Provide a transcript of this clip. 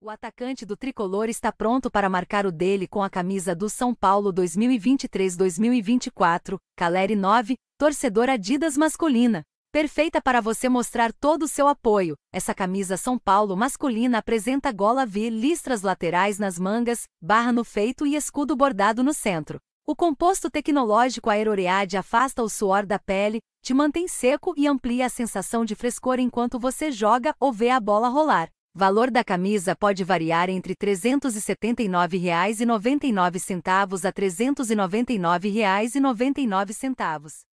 O atacante do tricolor está pronto para marcar o dele com a camisa do São Paulo 2023-2024, Caleri 9, torcedor Adidas masculina. Perfeita para você mostrar todo o seu apoio. Essa camisa São Paulo masculina apresenta gola V, listras laterais nas mangas, barra no feito e escudo bordado no centro. O composto tecnológico Aeroreade afasta o suor da pele, te mantém seco e amplia a sensação de frescor enquanto você joga ou vê a bola rolar. Valor da camisa pode variar entre R$ 379,99 a R$ 399,99.